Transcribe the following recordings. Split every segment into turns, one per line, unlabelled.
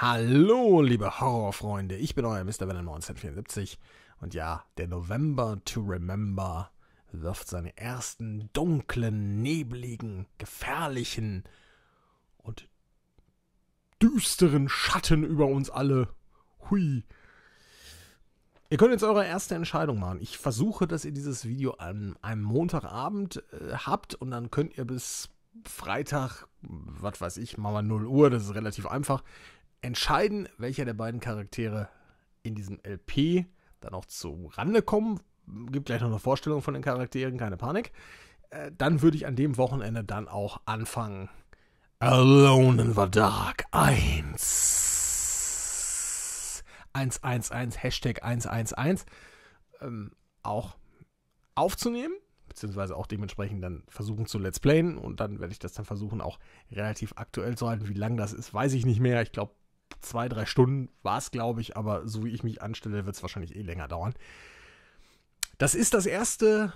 Hallo, liebe Horrorfreunde, ich bin euer Mr. Venom 1974 und ja, der November to Remember wirft seine ersten dunklen, nebligen, gefährlichen und düsteren Schatten über uns alle. Hui. Ihr könnt jetzt eure erste Entscheidung machen. Ich versuche, dass ihr dieses Video an einem Montagabend äh, habt und dann könnt ihr bis Freitag, was weiß ich, machen wir 0 Uhr, das ist relativ einfach, entscheiden, welcher der beiden Charaktere in diesem LP dann auch zu Rande kommen. Gibt gleich noch eine Vorstellung von den Charakteren, keine Panik. Äh, dann würde ich an dem Wochenende dann auch anfangen. Alone in the Dark 1. 111, Hashtag 111. Ähm, auch aufzunehmen, beziehungsweise auch dementsprechend dann versuchen zu Let's Playen und dann werde ich das dann versuchen, auch relativ aktuell zu halten. Wie lang das ist, weiß ich nicht mehr. Ich glaube, zwei, drei Stunden war es, glaube ich, aber so wie ich mich anstelle, wird es wahrscheinlich eh länger dauern. Das ist das erste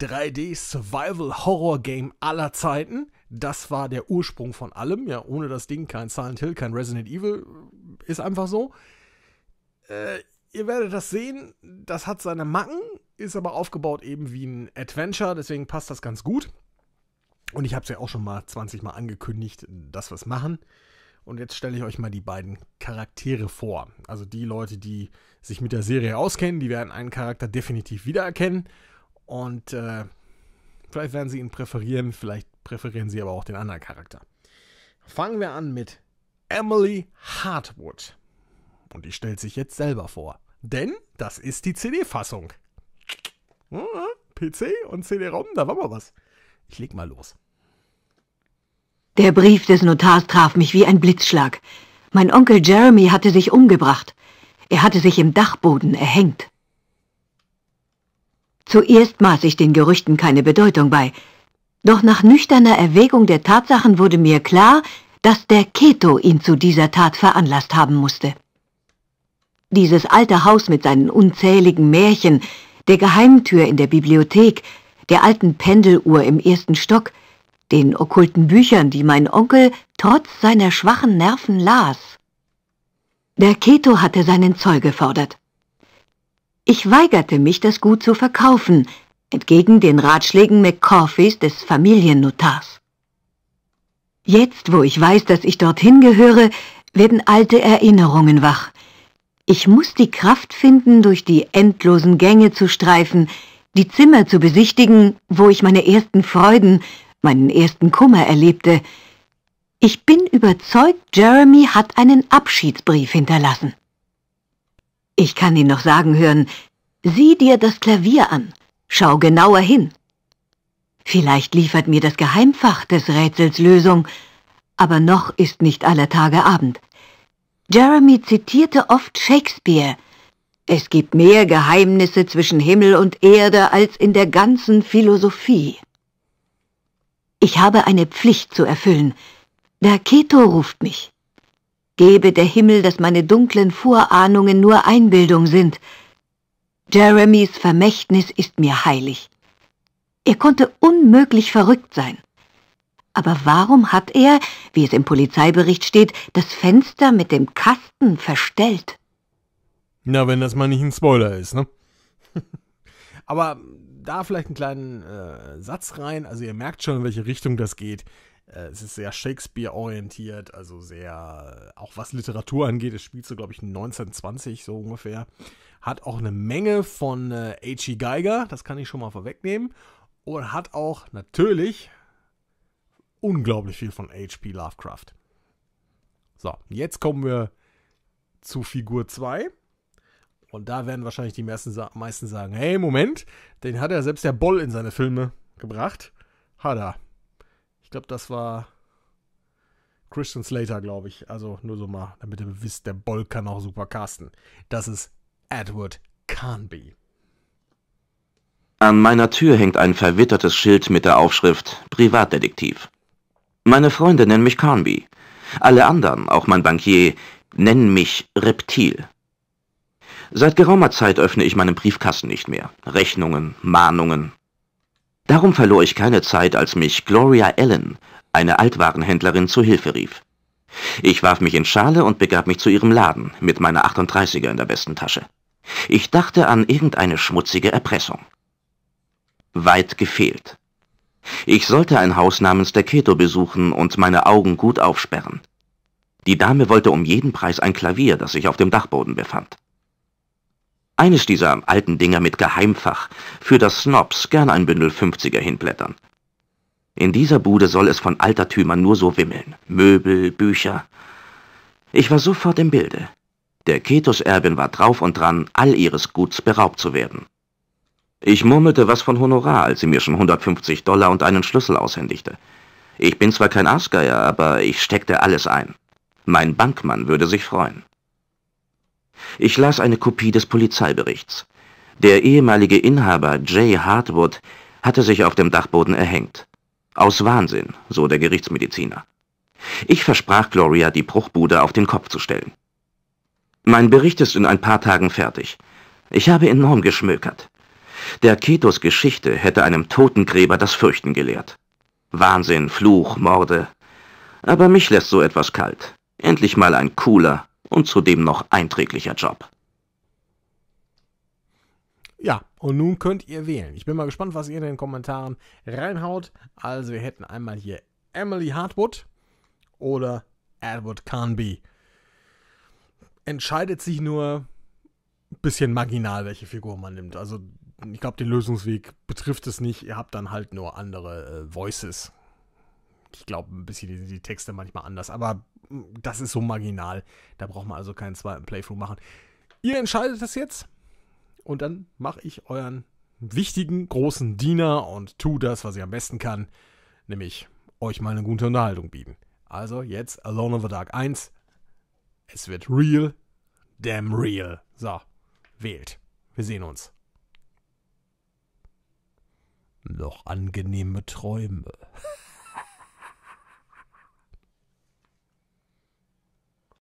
3D-Survival-Horror-Game aller Zeiten. Das war der Ursprung von allem. Ja, ohne das Ding kein Silent Hill, kein Resident Evil. Ist einfach so. Äh, ihr werdet das sehen. Das hat seine Macken, ist aber aufgebaut eben wie ein Adventure. Deswegen passt das ganz gut. Und ich habe es ja auch schon mal 20 Mal angekündigt, dass wir es machen. Und jetzt stelle ich euch mal die beiden Charaktere vor. Also die Leute, die sich mit der Serie auskennen, die werden einen Charakter definitiv wiedererkennen. Und äh, vielleicht werden sie ihn präferieren, vielleicht präferieren sie aber auch den anderen Charakter. Fangen wir an mit Emily Hartwood. Und die stellt sich jetzt selber vor. Denn das ist die CD-Fassung. Hm, PC und CD-ROM, da war mal was. Ich leg mal los.
Der Brief des Notars traf mich wie ein Blitzschlag. Mein Onkel Jeremy hatte sich umgebracht. Er hatte sich im Dachboden erhängt. Zuerst maß ich den Gerüchten keine Bedeutung bei. Doch nach nüchterner Erwägung der Tatsachen wurde mir klar, dass der Keto ihn zu dieser Tat veranlasst haben musste. Dieses alte Haus mit seinen unzähligen Märchen, der Geheimtür in der Bibliothek, der alten Pendeluhr im ersten Stock, den okkulten Büchern, die mein Onkel trotz seiner schwachen Nerven las. Der Keto hatte seinen Zoll gefordert. Ich weigerte mich, das Gut zu verkaufen, entgegen den Ratschlägen McCorphys des Familiennotars. Jetzt, wo ich weiß, dass ich dorthin gehöre, werden alte Erinnerungen wach. Ich muss die Kraft finden, durch die endlosen Gänge zu streifen, die Zimmer zu besichtigen, wo ich meine ersten Freuden meinen ersten Kummer erlebte. Ich bin überzeugt, Jeremy hat einen Abschiedsbrief hinterlassen. Ich kann ihn noch sagen hören, sieh dir das Klavier an, schau genauer hin. Vielleicht liefert mir das Geheimfach des Rätsels Lösung, aber noch ist nicht aller Tage Abend. Jeremy zitierte oft Shakespeare. Es gibt mehr Geheimnisse zwischen Himmel und Erde als in der ganzen Philosophie. Ich habe eine Pflicht zu erfüllen. Der Keto ruft mich. Gebe der Himmel, dass meine dunklen Vorahnungen nur Einbildung sind. Jeremys Vermächtnis ist mir heilig. Er konnte unmöglich verrückt sein. Aber warum hat er, wie es im Polizeibericht steht, das Fenster mit dem Kasten verstellt?
Na, wenn das mal nicht ein Spoiler ist, ne? Aber da vielleicht einen kleinen äh, Satz rein. Also ihr merkt schon, in welche Richtung das geht. Äh, es ist sehr Shakespeare-orientiert, also sehr, äh, auch was Literatur angeht, es spielt so, glaube ich, 1920 so ungefähr. Hat auch eine Menge von H.E. Äh, Geiger, das kann ich schon mal vorwegnehmen. Und hat auch natürlich unglaublich viel von H.P. Lovecraft. So, jetzt kommen wir zu Figur 2. Und da werden wahrscheinlich die meisten, meisten sagen, hey, Moment, den hat ja selbst der Boll in seine Filme gebracht. Hat er. Ich glaube, das war Christian Slater, glaube ich. Also nur so mal, damit ihr wisst, der Boll kann auch super casten. Das ist Edward Canby.
An meiner Tür hängt ein verwittertes Schild mit der Aufschrift Privatdetektiv. Meine Freunde nennen mich Carnby. Alle anderen, auch mein Bankier, nennen mich Reptil. Seit geraumer Zeit öffne ich meinen Briefkasten nicht mehr. Rechnungen, Mahnungen. Darum verlor ich keine Zeit, als mich Gloria Allen, eine Altwarenhändlerin, zu Hilfe rief. Ich warf mich in Schale und begab mich zu ihrem Laden, mit meiner 38er in der Westentasche. Ich dachte an irgendeine schmutzige Erpressung. Weit gefehlt. Ich sollte ein Haus namens der Keto besuchen und meine Augen gut aufsperren. Die Dame wollte um jeden Preis ein Klavier, das sich auf dem Dachboden befand. Eines dieser alten Dinger mit Geheimfach, für das Snobs gern ein Bündel 50er hinblättern. In dieser Bude soll es von Altertümern nur so wimmeln. Möbel, Bücher. Ich war sofort im Bilde. Der Ketus-Erbin war drauf und dran, all ihres Guts beraubt zu werden. Ich murmelte was von Honorar, als sie mir schon 150 Dollar und einen Schlüssel aushändigte. Ich bin zwar kein Aasgeier, aber ich steckte alles ein. Mein Bankmann würde sich freuen. Ich las eine Kopie des Polizeiberichts. Der ehemalige Inhaber Jay Hartwood hatte sich auf dem Dachboden erhängt. Aus Wahnsinn, so der Gerichtsmediziner. Ich versprach Gloria, die Bruchbude auf den Kopf zu stellen. Mein Bericht ist in ein paar Tagen fertig. Ich habe enorm geschmökert. Der Ketos Geschichte hätte einem Totengräber das Fürchten gelehrt. Wahnsinn, Fluch, Morde. Aber mich lässt so etwas kalt. Endlich mal ein cooler, und zudem noch einträglicher Job.
Ja, und nun könnt ihr wählen. Ich bin mal gespannt, was ihr in den Kommentaren reinhaut. Also wir hätten einmal hier Emily Hartwood oder Edward Canby. Entscheidet sich nur ein bisschen marginal, welche Figur man nimmt. Also ich glaube, den Lösungsweg betrifft es nicht. Ihr habt dann halt nur andere äh, Voices. Ich glaube, ein bisschen die, die Texte manchmal anders. Aber das ist so marginal. Da braucht man also keinen zweiten Playthrough machen. Ihr entscheidet das jetzt und dann mache ich euren wichtigen, großen Diener und tu das, was ich am besten kann, nämlich euch mal eine gute Unterhaltung bieten. Also jetzt Alone in the Dark 1. Es wird real, damn real. So, wählt. Wir sehen uns. Noch angenehme Träume.